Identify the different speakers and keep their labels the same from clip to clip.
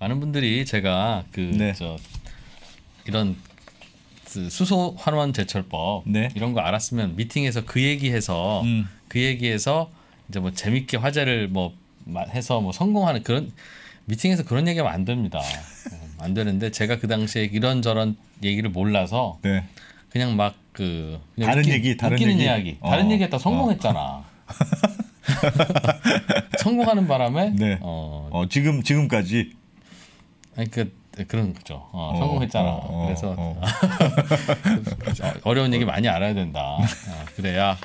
Speaker 1: 많은 분들이 제가 그저 네. 이런 그 수소 환원 제철법 네. 이런 거 알았으면 미팅에서 그 얘기해서 음. 그 얘기해서 이제 뭐 재밌게 화제를 뭐 해서 뭐 성공하는 그런 미팅에서 그런 얘기하면 안 됩니다. 음, 안 되는데 제가 그 당시에 이런저런 얘기를 몰라서 네. 그냥 막그 다른 웃기, 얘기 다른 웃기는 얘기. 이야기 어. 다른 얘기했다 어. 성공했잖아. 어. 성공하는 바람에 네. 어, 어 지금 지금까지 아니 그 네, 그런 거죠. 어, 어, 성공했잖아. 어, 어 그래서 어.
Speaker 2: 려운 얘기 많이 알아야 된다. 어, 그래야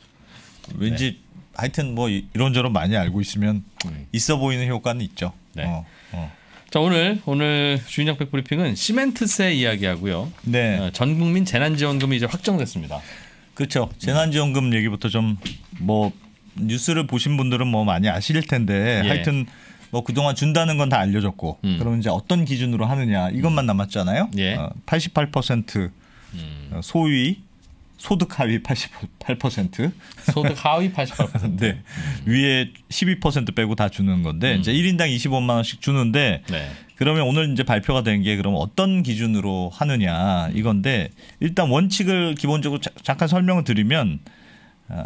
Speaker 2: 왠지 네. 하여튼 뭐 이런저런 많이 알고 있으면 음. 있어 보이는 효과는 있죠. 네. 어,
Speaker 1: 자 오늘 오늘 주인장백 브리핑은 시멘트세 이야기하고요.
Speaker 2: 네. 전 국민 재난지원금이 이제 확정됐습니다. 그렇죠. 재난지원금 얘기부터 좀 뭐 뉴스를 보신 분들은 뭐 많이 아실 텐데 예. 하여튼. 뭐 그동안 준다는 건 다 알려졌고 음. 그러면 이제 어떤 기준으로 하느냐 이것만 음. 남았잖아요. 예. 어, 88% 음. 어, 소위 소득 하위 88% 소득 하위 88% 네. 음. 위에 12% 빼고 다 주는 건데 음. 이제 1인당 25만 원씩 주는데 네. 그러면 오늘 이제 발표가 된 게 그럼 어떤 기준으로 하느냐 음. 이건데 일단 원칙을 기본적으로 자, 잠깐 설명을 드리면 어,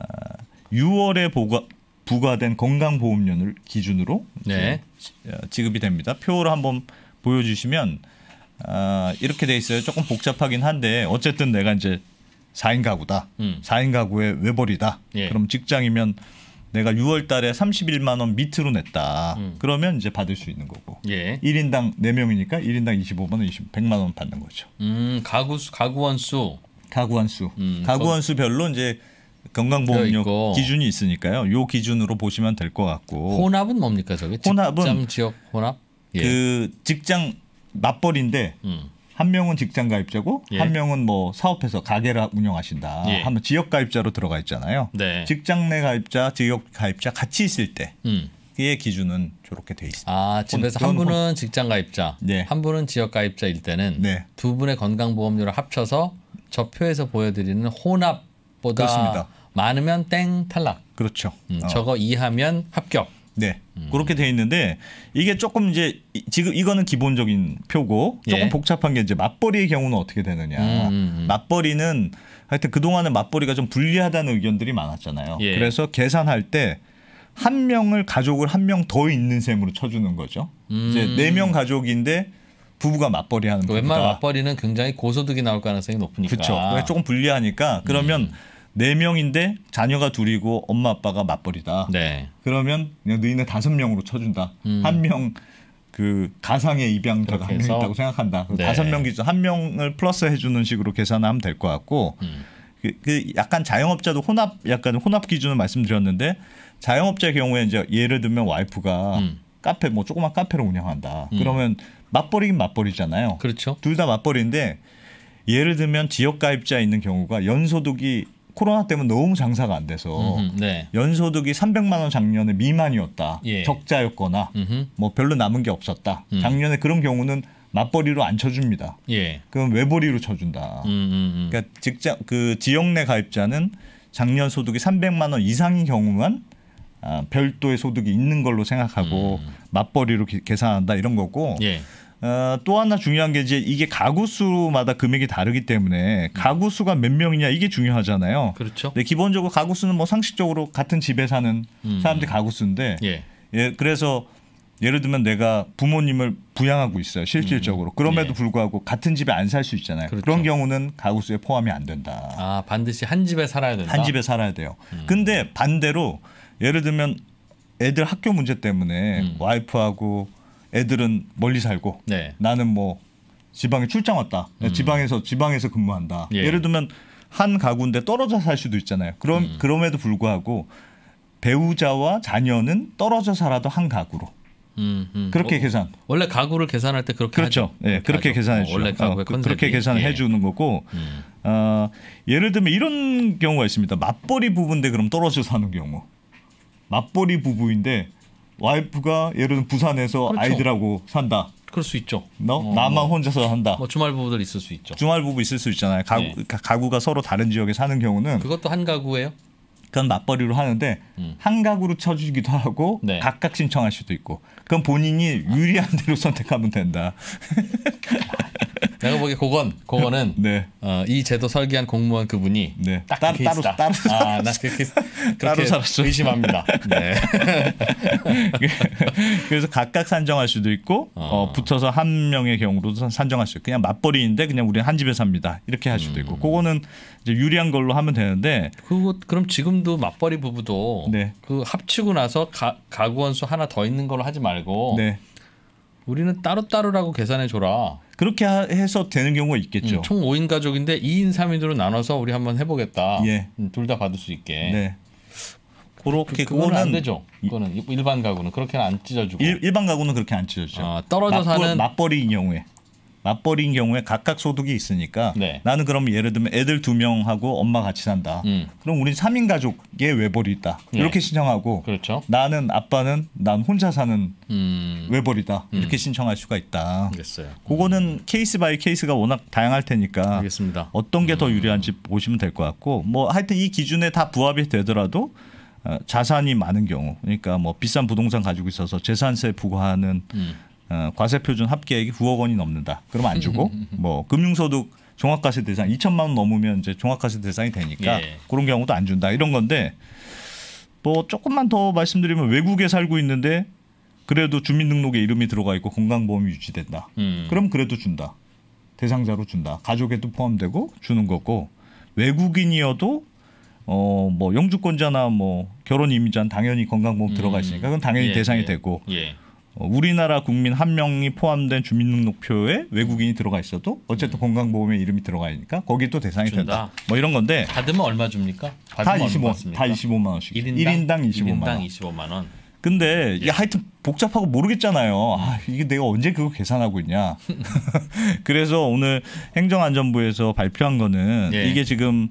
Speaker 2: 6월에 보고, 부과된 건강보험료를 기준으로 네. 어, 지급이 됩니다. 표로 한번 보여주시면 아, 이렇게 돼 있어요. 조금 복잡하긴 한데 어쨌든 내가 이제 4인 가구다. 음. 4인 가구의 외벌이다. 예. 그럼 직장이면 내가 6월 달에 31만 원 밑으로 냈다. 음. 그러면 이제 받을 수 있는 거고. 예. 1인당 4명이니까 1인당 25만 원, 20, 100만 원 받는 거죠. 음, 가구 수, 가구원 수. 가구원 수. 음, 가구원 수별로 이제 건강보험료 기준이 있으니까요. 요 기준으로 보시면 될 것 같고. 혼합은 뭡니까 저게? 혼합은 직장 지역 혼합. 예. 그 직장 맞벌인데 음. 한 명은 직장 가입자고 예. 한 명은 뭐 사업해서 가게를 운영하신다 예. 하면 지역 가입자로 들어가 있잖아요. 네. 직장 내 가입자, 지역 가입자 같이 있을 때. 음. 의 기준은 저렇게 돼 있습니다. 아, 집에서 한 분은
Speaker 1: 직장 가입자, 네. 한 분은 지역 가입자일 때는 네. 두 분의 건강보험료를 합쳐서 저표에서 보여드리는 혼합 보다 그렇습니다. 많으면 땡 탈락. 그렇죠.
Speaker 2: 음, 어. 저거 이하면 합격. 네. 음. 그렇게 돼 있는데 이게 조금 이제 지금 이거는 기본적인 표고 조금 예. 복잡한 게 이제 맞벌이의 경우는 어떻게 되느냐. 음음음. 음, 음. 맞벌이는 하여튼 그동안은 맞벌이가 좀 불리하다는 의견들이 많았잖아요. 예. 그래서 계산할 때 한 명을 가족을 한 명 더 있는 셈으로 쳐주는 거죠. 음. 이제 네 네명 가족인데 부부가 맞벌이 하는 그러니까 웬만한 맞벌이는 굉장히 고소득이 나올 가능성이 높으니까. 그렇죠. 조금 불리하니까 그러면 음. 네 명인데 자녀가 둘이고 엄마 아빠가 맞벌이다. 네. 그러면 그냥 너희는 다섯 명으로 쳐준다. 음. 한명 그 가상의 입양자가 한 명 있다고 생각한다. 네. 다섯 네. 명 기준 한 명을 플러스 해주는 식으로 계산하면 될 것 같고 음. 그, 그 약간 자영업자도 혼합 약간 혼합 기준을 말씀드렸는데 자영업자의 경우에 이제 예를 들면 와이프가 음. 카페 뭐 조그만 카페를 운영한다. 음. 그러면 맞벌이긴 맞벌이잖아요. 그렇죠. 둘 다 맞벌이인데 예를 들면 지역 가입자 있는 경우가 연소득이 코로나 때문에 너무 장사가 안 돼서 음흠, 네. 연소득이 300만 원 작년에 미만이었다. 예. 적자였거나 음흠. 뭐 별로 남은 게 없었다. 음. 작년에 그런 경우는 맞벌이로 안 쳐줍니다. 예. 그럼 외벌이로 쳐준다. 음, 음, 음. 그러니까 직장 그 지역 내 가입자는 작년 소득이 300만 원 이상인 경우만 아, 별도의 소득이 있는 걸로 생각하고 음. 맞벌이로 기, 계산한다 이런 거고 예. 어, 또 하나 중요한 게 이제 이게 가구 수마다 금액이 다르기 때문에 음. 가구 수가 몇 명이냐 이게 중요하잖아요. 그렇죠. 근데 기본적으로 가구 수는 뭐 상식적으로 같은 집에 사는 음. 사람들이 가구 수인데 예. 예. 그래서 예를 들면 내가 부모님을 부양하고 있어요 실질적으로 음. 그럼에도 예. 불구하고 같은 집에 안 살 수 있잖아요 그렇죠. 그런 경우는 가구 수에 포함이 안 된다 아 반드시 한 집에 살아야 된다 한 집에 살아야 돼요 음. 근데 반대로 예를 들면 애들 학교 문제 때문에 음. 와이프하고 애들은 멀리 살고 네. 나는 뭐 지방에 출장 왔다. 음. 지방에서 지방에서 근무한다. 예. 를 들면 한 가구인데 떨어져 살 수도 있잖아요. 그럼 음. 그럼에도 불구하고 배우자와 자녀는 떨어져 살아도 한 가구로. 음, 음. 그렇게 어, 계산. 원래
Speaker 1: 가구를 계산할 때 그렇게 그렇죠. 하죠. 예, 그렇게 아, 계산해 주 원래 가구의 어, 그, 컨셉이. 그렇게 계산해 예. 주는
Speaker 2: 거고. 음. 어, 예를 들면 이런 경우가 있습니다. 맞벌이 부부인데 그럼 떨어져 사는 경우. 맞벌이 부부인데 와이프가 예를 들면 부산에서 그렇죠. 아이들하고 산다. 그럴 수 있죠. 너 어, 나만 뭐, 혼자서 한다. 뭐 주말 부부들 있을 수 있죠. 주말 부부 있을 수 있잖아요. 가구, 네. 그러니까 가구가 서로 다른 지역에 사는 경우는 그것도 한 가구예요? 그건 맞벌이로 하는데 음. 한 가구로 쳐주기도 하고 네. 각각 신청할 수도 있고 그건 본인이 유리한 대로 선택하면 된다.
Speaker 1: 내가 보기에 그건 그거는 네. 어, 이 제도 설계한 공무원 그분이 네. 딱 따로 그 따로 따로 아나 그
Speaker 2: 그렇게 따로 살았죠. 의심합니다. 네. 그래서 각각 산정할 수도 있고 아. 어, 붙어서 한 명의 경우로도 산정할 수 있고 그냥 맞벌이인데 그냥 우리 한 집에 삽니다 이렇게 할 수도 있고 음. 그거는 이제 유리한 걸로 하면 되는데 그거 그럼 지금도 맞벌이 부부도 네.
Speaker 1: 그 합치고 나서 가, 가구 원수 하나 더 있는 걸로 하지 말고 네. 우리는 따로따로라고 계산해 줘라. 그렇게 해서 되는 경우가 있겠죠. 음, 총 5인 가족인데 2인 3인으로 나눠서 우리 한번 해보겠다. 예. 음, 둘다 받을 수 있게. 네. 그렇게 그, 거는안 되죠.
Speaker 2: 그거는 일반 가구는 그렇게는 안 찢어주고. 일, 반 가구는 그렇게 안 찢어져. 아, 떨어져 맞벌, 사는 맞벌이인 경우에. 맞벌인 경우에 각각 소득이 있으니까 네. 나는 그럼 예를 들면 애들 두 명하고 엄마 같이 산다. 음. 그럼 우린 3인 가족의 외벌이다. 네. 예. 이렇게 신청하고 그렇죠. 나는 아빠는 난 혼자 사는 음. 외벌이다. 이렇게 음. 신청할 수가 있다. 알겠어요. 그거는 케이스 바이 케이스가 워낙 다양할 테니까 알겠습니다. 어떤 게더 음. 유리한지 보시면 될 것 같고 뭐 하여튼 이 기준에 다 부합이 되더라도 어, 자산이 많은 경우 그러니까 뭐 비싼 부동산 가지고 있어서 재산세 부과하는 음. 어, 과세표준 합계액이 9억 원이 넘는다. 그러면 안 주고 뭐 금융소득 종합과세 대상 2천만 원 넘으면 이제 종합과세 대상이 되니까 예. 그런 경우도 안 준다 이런 건데 뭐 조금만 더 말씀드리면 외국에 살고 있는데 그래도 주민등록에 이름이 들어가 있고 건강보험이 유지된다. 음. 그럼 그래도 준다. 대상자로 준다. 가족에도 포함되고 주는 거고 외국인이어도 어뭐 영주권자나 뭐 결혼 이민자는 당연히 건강보험 음. 들어가 있으니까 그건 당연히 음. 예, 대상이 예. 되고 예. 어, 우리나라 국민 한 명이 포함된 주민등록표에 외국인이 들어가 있어도 어쨌든 음. 건강보험의 이름이 들어가니까 거기 또 대상이 준다. 된다. 뭐 이런 건데 받으면 얼마 줍니까? 받으면 다 25, 다 25만 원씩. 1인당, 1인당
Speaker 1: 25만 원. 25만 원.
Speaker 2: 근데 예. 이게 예. 하여튼 복잡하고 모르겠잖아요. 음. 아, 이게 내가 언제 그거 계산하고 있냐. 그래서 오늘 행정안전부에서 발표한 거는 예. 이게 지금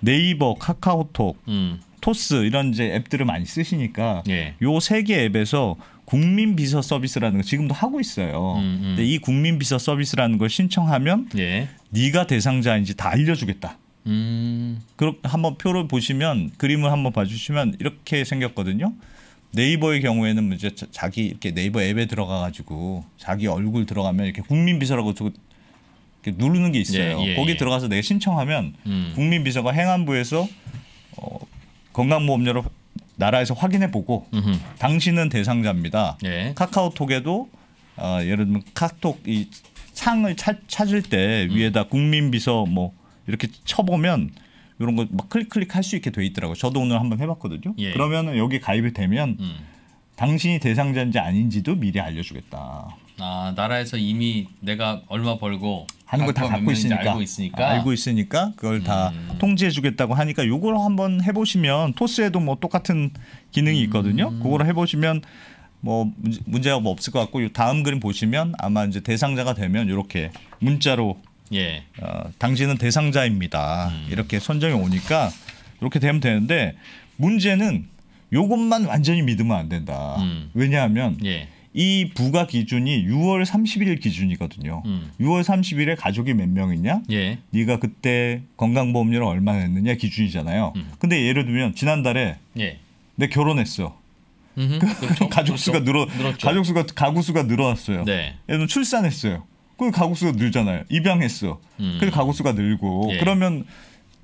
Speaker 2: 네이버, 카카오톡, 음. 토스 이런 이제 앱들을 많이 쓰시니까 예. 요세 개 앱에서 국민 비서 서비스라는 거 지금도 하고 있어요. 음, 음, 근데 이 국민 비서 서비스라는 걸 신청하면 예. 네가 대상자인지 다 알려주겠다. 음. 그럼 한번 표를 보시면 그림을 한번 봐주시면 이렇게 생겼거든요. 네이버의 경우에는 뭐 이제 자기 이렇게 네이버 앱에 들어가 가지고 자기 얼굴 들어가면 이렇게 국민 비서라고 이렇게 누르는 게 있어요. 예, 예, 거기 예. 들어가서 내가 신청하면 음. 국민 비서가 행안부에서 어, 건강보험료로 나라에서 확인해 보고 당신은 대상자입니다. 예. 카카오톡에도 어, 예를 들면 카톡 이 창을 찾, 찾을 때 음. 위에다 국민 비서 뭐 이렇게 쳐보면 이런 거 막 클릭 클릭 할 수 있게 돼 있더라고요. 저도 오늘 한번 해봤거든요. 예. 그러면은 여기 가입이 되면 음. 당신이 대상자인지 아닌지도 미리 알려주겠다. 아
Speaker 1: 나라에서 이미 내가 얼마 벌고 하는 걸 다 갖고 있으니까 알고 있으니까 아, 알고
Speaker 2: 있으니까 그걸 다 음. 통제해 주겠다고 하니까 요걸 한번 해 보시면 토스에도 뭐 똑같은 기능이 있거든요. 음. 그걸 해 보시면 뭐 문제가 뭐 없을 것 같고 요 다음 그림 보시면 아마 이제 대상자가 되면 이렇게 문자로 예. 어, 당신은 대상자입니다. 음. 이렇게 선정이 오니까 이렇게 되면 되는데 문제는 요것만 완전히 믿으면 안 된다. 음. 왜냐하면 예. 이 부가 기준이 6월 30일 기준이거든요. 음. 6월 30일에 가족이 몇 명이냐? 예. 네가 그때 건강보험료를 얼마 냈느냐 기준이잖아요. 음. 근데 예를 들면 지난달에 예. 내 결혼했어. 그 그렇죠 가족 수가 늘어 늘었죠. 가족 수가 가구 수가 늘어났어요. 네. 예를 출산했어요. 그 가구 수가 늘잖아요. 입양했어. 음. 그래 가구 수가 늘고 예. 그러면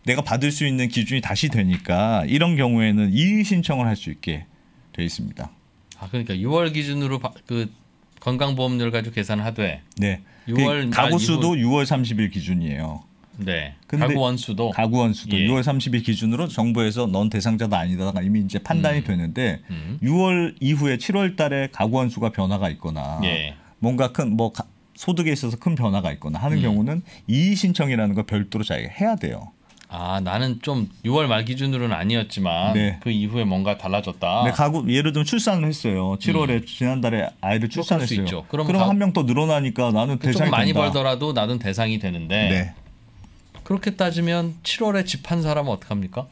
Speaker 2: 내가 받을 수 있는 기준이 다시 되니까 이런 경우에는 이의 신청을 할 수 있게 돼 있습니다.
Speaker 1: 아 그러니까 6월 기준으로 바, 그 건강보험료를 가지고 계산을
Speaker 2: 하되 네. 6월 그 아, 가구 수도 6월 30일 기준이에요. 네. 가구 원수도 가구 원수도 예. 6월 30일 기준으로 정부에서 넌 대상자다 아니다가 이미 이제 판단이 음. 되는데 음. 6월 이후에 7월 달에 가구 원수가 변화가 있거나 예. 뭔가 큰 뭐 소득에 있어서 큰 변화가 있거나 하는 음. 경우는 이의 신청이라는 걸 별도로 자기가 해야 돼요.
Speaker 1: 아 나는 좀 6월 말 기준으로는 아니었지만 네. 그 이후에 뭔가 달라졌다. 네,
Speaker 2: 가구 예를 들면 출산을 했어요. 7월에 음. 지난달에 아이를 출산했어요. 그럼, 그럼 한명 더 늘어나니까 나는 대상이 많이 벌더라도
Speaker 1: 나는 대상이 되는데 네. 그렇게 따지면 7월에 집한 사람은 어떡합니까?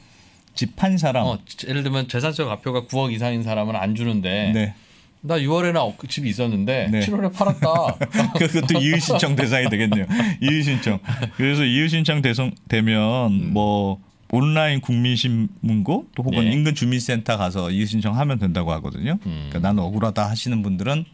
Speaker 1: 집한 사람. 어, 예를 들면 재산세 가표가 9억 이상인 사람은 안 주는데 네. 나 6월에나 어, 그 집이 있었는데 네. 7월에 팔았다.
Speaker 2: 그, 그것도 이유 신청 대상이 되겠네요. 이유 신청. 그래서 이유 신청 대성 되면 음. 뭐 온라인 국민신문고 또 혹은 예. 인근 주민센터 가서 이의 신청하면 된다고 하거든요. 음. 그러니까 난 억울하다 하시는 분들은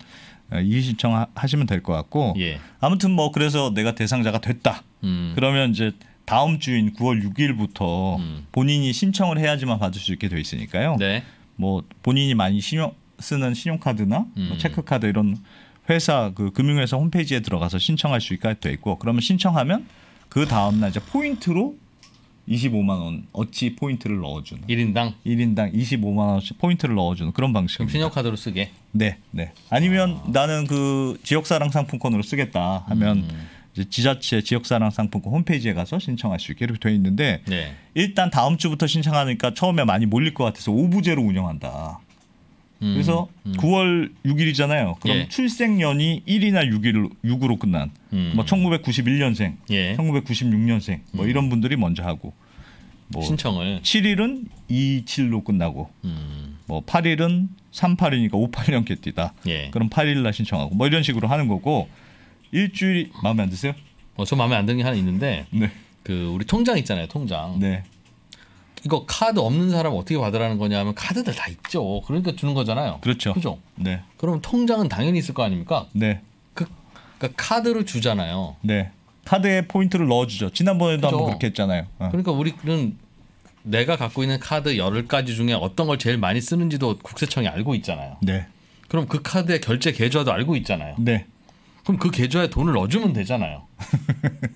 Speaker 2: 어, 이의 신청하시면 될 것 같고 예. 아무튼 뭐 그래서 내가 대상자가 됐다. 음. 그러면 이제 다음 주인 9월 6일부터 음. 본인이 신청을 해야지만 받을 수 있게 돼 있으니까요. 네. 뭐 본인이 많이 신용 쓰는 신용카드나 뭐 음. 체크카드 이런 회사 그 금융회사 홈페이지에 들어가서 신청할 수 있게 돼 있고 그러면 신청하면 그 다음 날 이제 포인트로 25만 원 어치 포인트를 넣어주는 1인당 1인당 25만 원씩 포인트를 넣어주는 그런 방식입니다.
Speaker 1: 신용카드로 쓰게.
Speaker 2: 네, 네. 아니면 아. 나는 그 지역사랑 상품권으로 쓰겠다 하면 음. 지자체 지역사랑 상품권 홈페이지에 가서 신청할 수 있게 이렇게 돼 있는데 네. 일단 다음 주부터 신청하니까 처음에 많이 몰릴 것 같아서 오부제로 운영한다. 음, 그래서 음. 9월 6일이잖아요. 그럼 예. 출생년이 1이나 6일 6으로 끝난 음. 뭐 1991년생, 예. 1996년생 뭐 음. 이런 분들이 먼저 하고 뭐 신청을 7일은 27로 끝나고 음. 뭐 8일은 38이니까 58년 개띠다. 예. 그럼 8일 날 신청하고 뭐 이런 식으로 하는 거고 일주일 마음에 안 드세요? 어, 저 마음에 안 드는 게 하나 있는데 네. 그 우리 통장
Speaker 1: 있잖아요, 통장. 네. 이거 카드 없는 사람 어떻게 받으라는 거냐 하면 카드들 다 있죠. 그러니까 주는 거잖아요. 그렇죠. 그죠? 네. 그럼 통장은 당연히 있을 거 아닙니까? 네. 그, 그 카드를 주잖아요. 네. 카드에 포인트를 넣어주죠. 지난번에도 그죠? 한번 그렇게 했잖아요. 어. 그러니까 우리는 내가 갖고 있는 카드 열흘 가지 중에 어떤 걸 제일 많이 쓰는지도 국세청이 알고 있잖아요. 네. 그럼 그 카드의 결제 계좌도 알고 있잖아요. 네. 그럼 그 계좌에 돈을 넣어주면 되잖아요.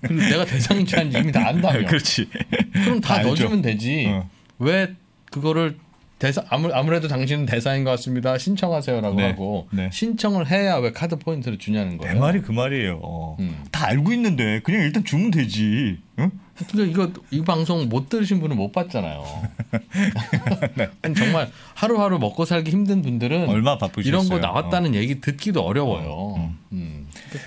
Speaker 2: 근데 내가 대상자인지 이미 다 안다며. 그렇지.
Speaker 1: 그럼 다 알죠. 넣어주면 되지. 어. 왜 그거를 대사 아무 아무래도 당신은 대사인 것 같습니다. 신청하세요라고 네, 하고 네. 신청을 해야 왜 카드 포인트를 주냐는 거예요. 내 말이 그 말이에요. 어. 음. 다 알고 있는데 그냥 일단 주면 되지. 응? 근데 이거 이 방송 못 들으신 분은 못 봤잖아요. 네. 정말 하루하루 먹고 살기 힘든 분들은 얼마 바쁘셨어요? 이런 거 나왔다는 어. 얘기 듣기도 어려워요. 어. 음. 음.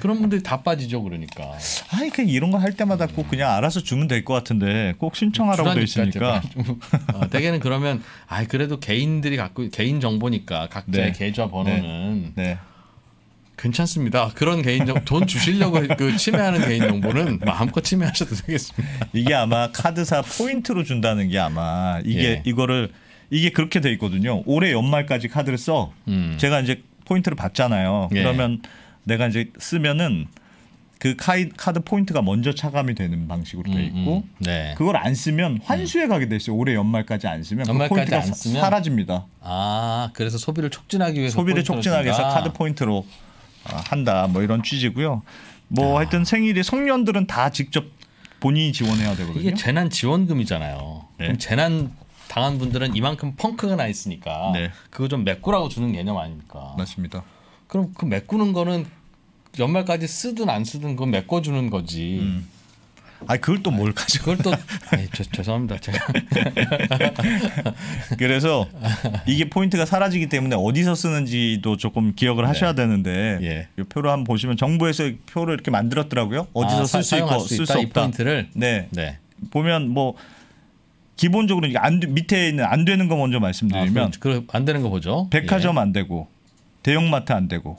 Speaker 1: 그런 분들이 다 빠지죠, 그러니까.
Speaker 2: 아니 그 이런 거 할 때마다 꼭 음. 그냥 알아서 주면 될 것 같은데 꼭 신청하라고 돼 있으니까. 어,
Speaker 1: 대개는 그러면 아 그래도 개인들이 갖고 개인 정보니까 각자의 네. 계좌 네. 번호는 네. 네. 괜찮습니다. 그런 개인정
Speaker 2: 돈 주시려고 그 침해하는 개인정보는 마음껏 침해하셔도 되겠습니다. 이게 아마 카드사 포인트로 준다는 게 아마 이게 예. 이거를 이게 그렇게 돼 있거든요. 올해 연말까지 카드를 써. 음. 제가 이제 포인트를 받잖아요. 예. 그러면 내가 이제 쓰면은 그 카이, 카드 포인트가 먼저 차감이 되는 방식으로 되어 음, 있고 음, 음. 네. 그걸 안 쓰면 환수에 음. 가게 돼 있어요. 올해 연말까지 안 쓰면 그 연말까지 그 포인트가 안 쓰면? 사라집니다.
Speaker 1: 아 그래서 소비를 촉진하기 위해서 소비를 촉진하기 위해서 카드
Speaker 2: 포인트로 아, 한다 뭐 이런 취지고요. 뭐 아. 하여튼 생일이 성년들은 다 직접 본인이 지원해야 되거든요. 이게 재난
Speaker 1: 지원금이잖아요. 네. 그럼 재난 당한 분들은 이만큼 펑크가 나 있으니까 네. 그거 좀 메꾸라고 주는 개념 아닙니까? 맞습니다. 그럼 그 메꾸는 거는 연말까지 쓰든 안 쓰든 그건 메꿔주는 거지. 음. 아 그걸 또 뭘 가지고 그걸 또
Speaker 2: 아이, 저, 죄송합니다 제가 그래서 이게 포인트가 사라지기 때문에 어디서 쓰는지도 조금 기억을 네. 하셔야 되는데 예. 이 표를 한번 보시면 정부에서 표를 이렇게 만들었더라고요 어디서 아, 쓸수 있고 쓸 수 없다 포인트를 네. 네. 보면 뭐 기본적으로 안 밑에 있는 안 되는 거 먼저 말씀드리면 아, 그렇죠. 안 되는 거 보죠 백화점 예. 안 되고 대형마트 안 되고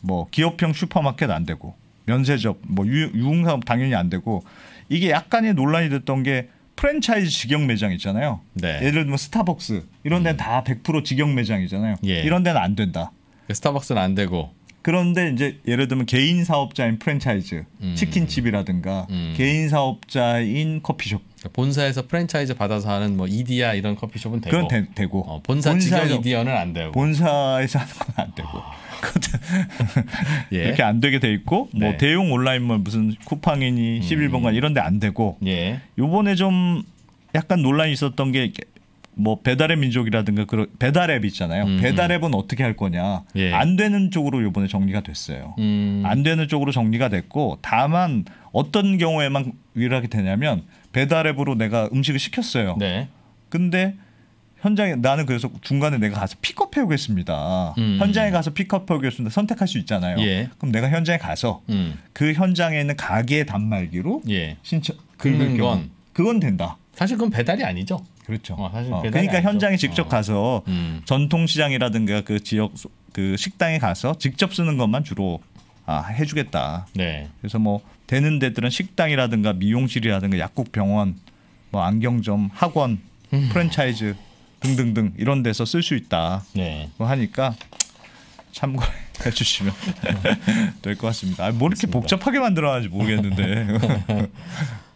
Speaker 2: 뭐 기업형 슈퍼마켓 안 되고 면세점 뭐 유흥사업 당연히 안 되고 이게 약간의 논란이 됐던 게 프랜차이즈 직영 매장 있잖아요. 네. 예를 들면 스타벅스 이런 데는 음. 다100% 직영 매장이잖아요. 예. 이런 데는 안 된다. 그 스타벅스는 안 되고 그런데 이제 예를 들면 개인 사업자인 프랜차이즈 음. 치킨집이라든가 음. 개인 사업자인 커피숍
Speaker 1: 그러니까 본사에서 프랜차이즈 받아서 하는 뭐 이디야 이런 커피숍은 되고 그건 되, 고 어, 본사, 직영 이디어는 안 되고
Speaker 2: 본사에서 하는 건 안 되고 아. 예. 이렇게 안 되게 돼 있고 뭐 네. 뭐 대용 온라인몰 무슨 쿠팡이니 11번가 음. 이런 데 안 되고 예. 요번에 좀 약간 논란이 있었던 게뭐 배달의 민족이라든가 그런 배달앱 있잖아요. 음, 음. 배달앱은 어떻게 할 거냐. 예. 안 되는 쪽으로 요번에 정리가 됐어요. 음. 안 되는 쪽으로 정리가 됐고 다만 어떤 경우에만 유일하게 되냐면 배달앱으로 내가 음식을 시켰어요. 네. 근데 현장에 나는 그래서 중간에 내가 가서 픽업해 오겠습니다. 음. 현장에 가서 픽업해 오겠습니다. 선택할 수 있잖아요. 예. 그럼 내가 현장에 가서 음. 그 현장에 있는 가게 단말기로 예. 신청 긁는 건 그건 된다. 사실 그건 배달이 아니죠. 그렇죠. 어, 사실 어, 그러니까 현장에 줘. 직접 어. 가서 음. 전통시장이라든가 그 지역 그 식당에 가서 직접 쓰는 것만 주로 아, 해주겠다. 네. 그래서 뭐 되는 데들은 식당이라든가 미용실이라든가 약국 병원 뭐 안경점 학원 음. 프랜차이즈 등등등 이런 데서 쓸 수 있다. 네. 뭐 하니까 참고해 주시면 될 것 같습니다. 아, 뭐 이렇게 그습니다 복잡하게 만들어놨는지 모르겠는데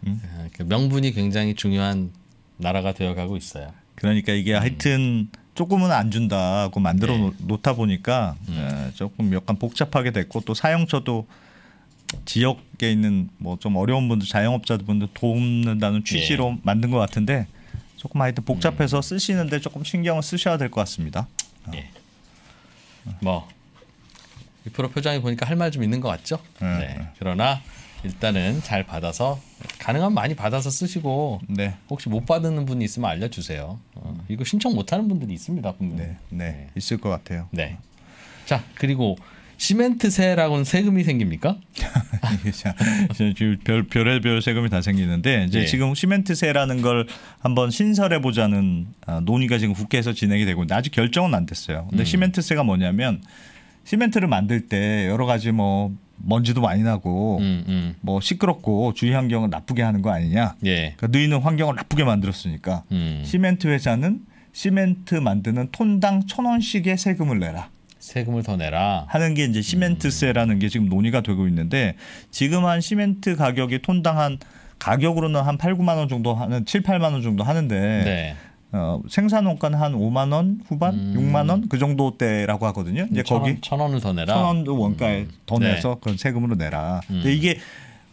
Speaker 2: 음? 아, 그 명분이
Speaker 1: 굉장히 중요한 나라가 되어가고 있어요.
Speaker 2: 그러니까 이게 음. 하여튼 조금은 안 준다고 만들어 네. 놓다 보니까 음. 네, 조금 약간 복잡하게 됐고 또 사용처도 지역에 있는 뭐 좀 어려운 분들 자영업자분들 돕는다는 예. 취지로 네. 만든 것 같은데 조금 하여튼 복잡해서 음. 쓰시는데 조금 신경을 쓰셔야 될 것 같습니다. 예. 어. 뭐
Speaker 1: 이프로 표정이 보니까 할 말 좀 있는 것 같죠? 네. 네. 그러나 일단은 잘 받아서 가능한 많이 받아서 쓰시고 네. 혹시 못 받는 분이 있으면 알려주세요. 어, 이거 신청 못하는 분들이 있습니다. 분명 네,
Speaker 2: 네, 네, 있을 것 같아요.
Speaker 1: 네. 자 그리고 시멘트세라고는 세금이
Speaker 2: 생깁니까? 별 별의별 세금이 다 생기는데 이제 네. 지금 시멘트세라는 걸 한번 신설해 보자는 아, 논의가 지금 국회에서 진행이 되고 아직 결정은 안 됐어요. 근데 음. 시멘트세가 뭐냐면 시멘트를 만들 때 여러 가지 뭐 먼지도 많이 나고 음, 음. 뭐 시끄럽고 주위 환경을 나쁘게 하는 거 아니냐. 예. 그러니까 누이는 환경을 나쁘게 만들었으니까 음. 시멘트 회사는 시멘트 만드는 톤당 천 원씩의 세금을 내라. 세금을 더 내라 하는 게 이제 시멘트세라는 음. 게 지금 논의가 되고 있는데 지금 한 시멘트 가격이 톤당 한 가격으로는 한 8, 9만 원 정도 하는 7, 8만 원 정도 하는데 네. 어, 생산 원가는 한 5만 원 후반, 음. 6만 원 그 정도대라고 하거든요. 이제 음, 거기 원, 천 원을 더 내라. 천원 원가에 음. 더 네. 내서 네. 그런 세금으로 내라. 음. 근데 이게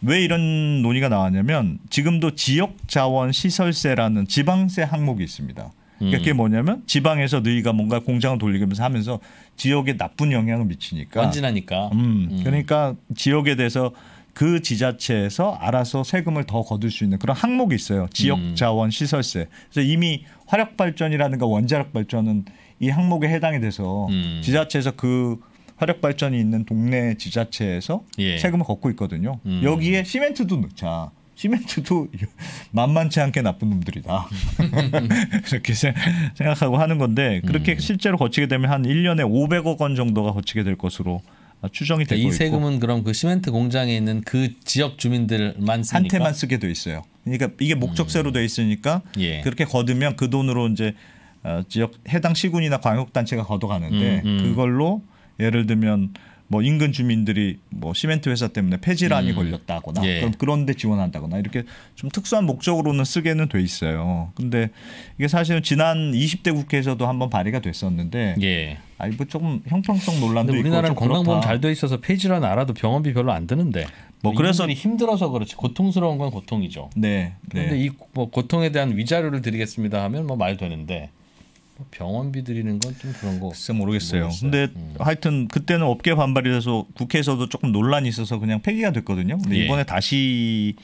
Speaker 2: 왜 이런 논의가 나왔냐면 지금도 지역 자원 시설세라는 지방세 항목이 있습니다. 그러니게 음. 뭐냐면 지방에서 너희가 뭔가 공장을 돌리면서 하면서 지역에 나쁜 영향을 미치니까. 완진하니까. 음. 음. 그러니까 지역에 대해서 그 지자체에서 알아서 세금을 더 거둘 수 있는 그런 항목이 있어요. 지역 음. 자원 시설세. 그래서 이미 화력 발전이라든가 원자력 발전은 이 항목에 해당이 돼서 음. 지자체에서 그 화력 발전이 있는 동네 지자체에서 예. 세금을 걷고 있거든요. 음. 여기에 시멘트도 넣자. 시멘트도 만만치 않게 나쁜 놈들이다. 이렇게 생각하고 하는 건데 그렇게 음. 실제로 거치게 되면 한 1년에 500억 원 정도가 거치게 될 것으로 어, 추정이 그러니까 되고 이 세금은 있고. 그럼 그 시멘트 공장에 있는 그 지역 주민들만 씁니까? 한테만 쓰게 돼 있어요. 그러니까 이게 목적세로 음. 돼 있으니까 예. 그렇게 거두면 그 돈으로 이제 어, 지역 해당 시군이나 광역 단체가 걷어가는데 음, 음. 그걸로 예를 들면 뭐 인근 주민들이 뭐 시멘트 회사 때문에 폐질란이 음. 걸렸다거나 예. 그럼 그런데 지원한다거나 이렇게 좀 특수한 목적으로는 쓰게는 돼 있어요. 근데 이게 사실은 지난 20대 국회에서도 한번 발의가 됐었는데 예. 아니 뭐 조금 형평성 논란도 있고 우리나라는 건강보험 잘
Speaker 1: 돼 있어서 폐지란 알아도 병원비 별로 안 드는데 뭐, 뭐 그래서 힘들어서 그렇지 고통스러운 건 고통이죠. 네. 네. 그런데 네. 이뭐 고통에 대한 위자료를 드리겠습니다 하면 뭐말 되는데
Speaker 2: 뭐 병원비 드리는 건 좀 그런 거. 글쎄 모르겠어요. 모르겠어요. 근데 음. 하여튼 그때는 업계 반발이 돼서 국회에서도 조금 논란이 있어서 그냥 폐기가 됐거든요. 근데 예. 이번에 다시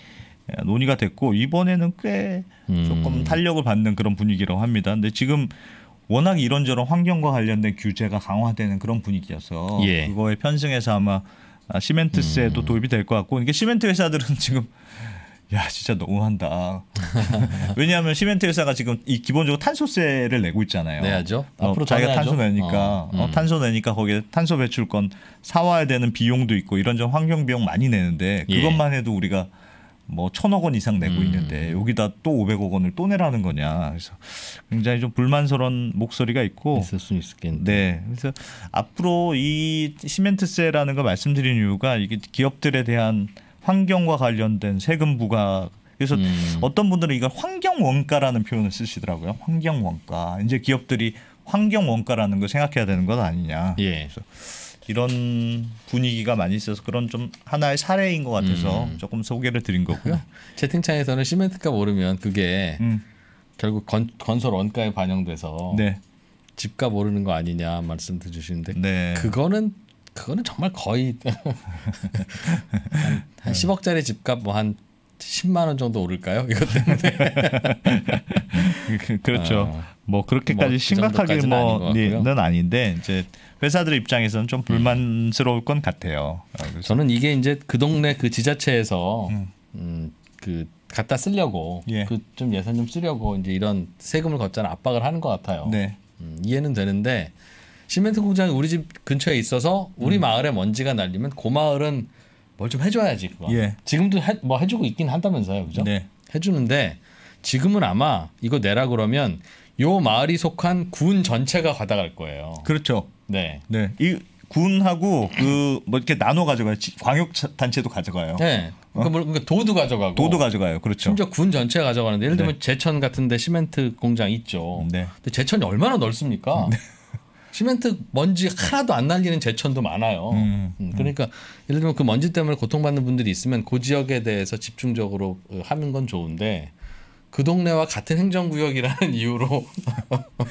Speaker 2: 논의가 됐고 이번에는 꽤 음. 조금 탄력을 받는 그런 분위기라고 합니다. 근데 지금 워낙 이런저런 환경과 관련된 규제가 강화되는 그런 분위기여서 예. 그거에 편승해서 아마 시멘트세도 음. 도입이 될 것 같고 이게 시멘트 회사들은 지금 야 진짜 너무한다. 왜냐하면 시멘트 회사가 지금 이 기본적으로 탄소세를 내고 있잖아요. 내야죠. 어, 앞으로 자기가 탄소 내니까 어. 어 음. 어, 탄소 내니까 거기에 탄소 배출권 사와야 되는 비용도 있고 이런저런 환경 비용 많이 내는데 예. 그것만 해도 우리가 뭐 천억 원 이상 내고 음. 있는데 여기다 또 500억 원을 또 내라는 거냐. 그래서 굉장히 좀 불만스러운 목소리가 있고 있을 수 있겠는데. 네. 그래서 앞으로 이 시멘트세라는 거 말씀드린 이유가 이게 기업들에 대한 환경과 관련된 세금 부과 그래서 음. 어떤 분들은 이걸 환경 원가라는 표현을 쓰시더라고요. 환경 원가. 이제 기업들이 환경 원가라는 걸 생각해야 되는 것 아니냐. 예. 그래서 이런 분위기가 많이 있어서 그런 좀 하나의 사례인 것 같아서 음. 조금 소개를 드린 거고요. 채팅창에서는 시멘트값 오르면
Speaker 1: 그게 음. 결국 건, 건설 원가에 반영돼서 네. 집값 오르는 거 아니냐 말씀 드주시는데 네. 그거는 그거는 정말 거의 한, 한 10억짜리 집값 뭐 한 10만 원 정도 오를까요? 이것 때문에.
Speaker 2: 그렇죠. 어, 뭐 그렇게까지 뭐 그 심각하게 뭐는 뭐 아닌데 이제 회사들 입장에서는 좀 음. 불만스러울 건 같아요. 어, 저는
Speaker 1: 이게 이제 그 동네 그 지자체에서 음, 음그 갖다 쓰려고 예. 그좀 예산 좀 쓰려고 이제 이런 세금을 걷자는 압박을 하는 것 같아요. 네. 음, 이해는 되는데 시멘트 공장이 우리 집 근처에 있어서 우리 음. 마을에 먼지가 날리면 그 마을은 뭘 좀 해줘야지. 그거. 예. 지금도 해, 뭐 해주고 있긴 한다면서요, 그죠? 네. 해주는데 지금은 아마 이거 내라 그러면 요 마을이 속한 군 전체가 받아갈
Speaker 2: 거예요. 그렇죠. 네. 네. 이 군하고 그 뭐 이렇게 나눠 가져가요. 광역 단체도 가져가요. 네. 어? 그러니까, 뭐, 그러니까 도도 가져가고. 도도 가져가요. 그렇죠. 심지어 군 전체 가져가는데
Speaker 1: 예를 들면 네. 제천 같은데 시멘트 공장 있죠. 네. 근데 제천이 얼마나 넓습니까? 네. 시멘트 먼지 하나도 안 날리는 제천도 많아요. 음, 음, 음. 그러니까 예를 들면 그 먼지 때문에 고통받는 분들이 있으면 그 지역에 대해서 집중적으로 어, 하는 건 좋은데 그 동네와 같은 행정구역이라는 이유로 아,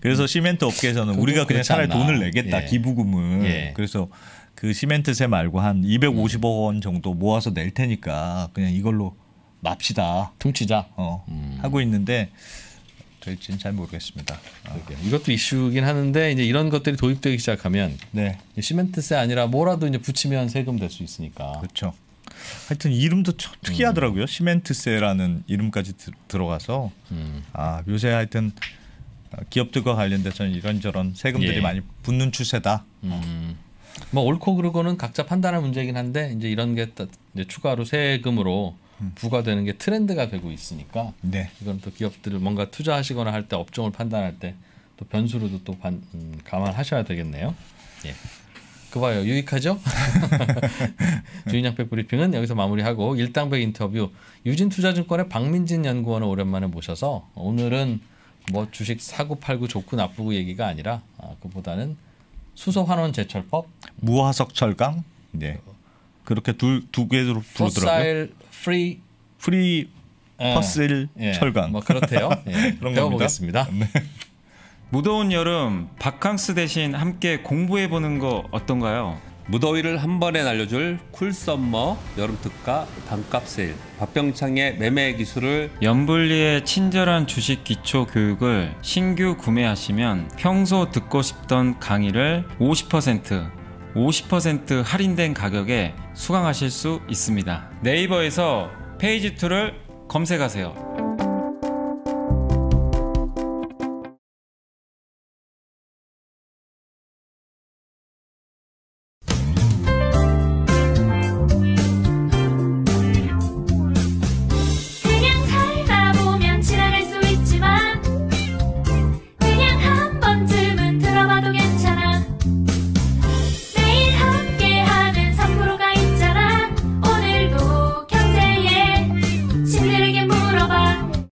Speaker 1: 그래서 시멘트
Speaker 2: 업계에서는 우리가 그냥 차라리 않나. 돈을 내겠다 예. 기부금을 예. 그래서 그 시멘트세 말고 한 250억 원 정도 모아서 낼 테니까 그냥 이걸로 맙시다 퉁치자 어, 음. 하고 있는데 될지는 잘 모르겠습니다. 아, 이것도 이슈긴
Speaker 1: 하는데 이제 이런 것들이 도입되기 시작하면 네. 시멘트세 아니라 뭐라도 이제 붙이면 세금
Speaker 2: 될 수 있으니까. 그렇죠. 하여튼 이름도 특이하더라고요. 음. 시멘트세라는 이름까지 드, 들어가서 음. 아 요새 하여튼 기업들과 관련돼서는 이런저런 세금들이 예. 많이 붙는 추세다.
Speaker 1: 음. 어.
Speaker 2: 뭐 옳고 그르고는 각자 판단할
Speaker 1: 문제긴 이 한데 이제 이런 게 이제 추가로 세금으로 음. 부과되는 게 트렌드가 되고 있으니까 네. 이건 또 기업들을 뭔가 투자하시거나 할 때 업종을 판단할 때 또 변수로도 또 반, 음, 감안하셔야 되겠네요. 예. 그 봐요. 유익하죠? 주인양백 브리핑은 여기서 마무리하고 일당백 인터뷰 유진투자증권의 박민진 연구원을 오랜만에 모셔서 오늘은 뭐 주식 사고 팔고 좋고 나쁘고 얘기가
Speaker 2: 아니라 아, 그보다는 수소 환원 제철법 무화석 철강 네. 그, 그렇게 둘 두 개로 부르더라고요. 프리 프리 예. 퍼슬 예. 철강. 뭐 그렇대요. 예. 그런 배워보겠습니다. 네. 무더운 여름 바캉스 대신 함께 공부해 보는 거 어떤가요? 무더위를 한 번에 날려줄 쿨썸머 여름특가 단값 세일 박병창의 매매 기술을 연불리의 친절한 주식 기초 교육을 신규 구매하시면 평소 듣고 싶던 강의를 50% 50% 할인된 가격에
Speaker 1: 수강하실 수 있습니다. 네이버에서 페이지2를 검색하세요.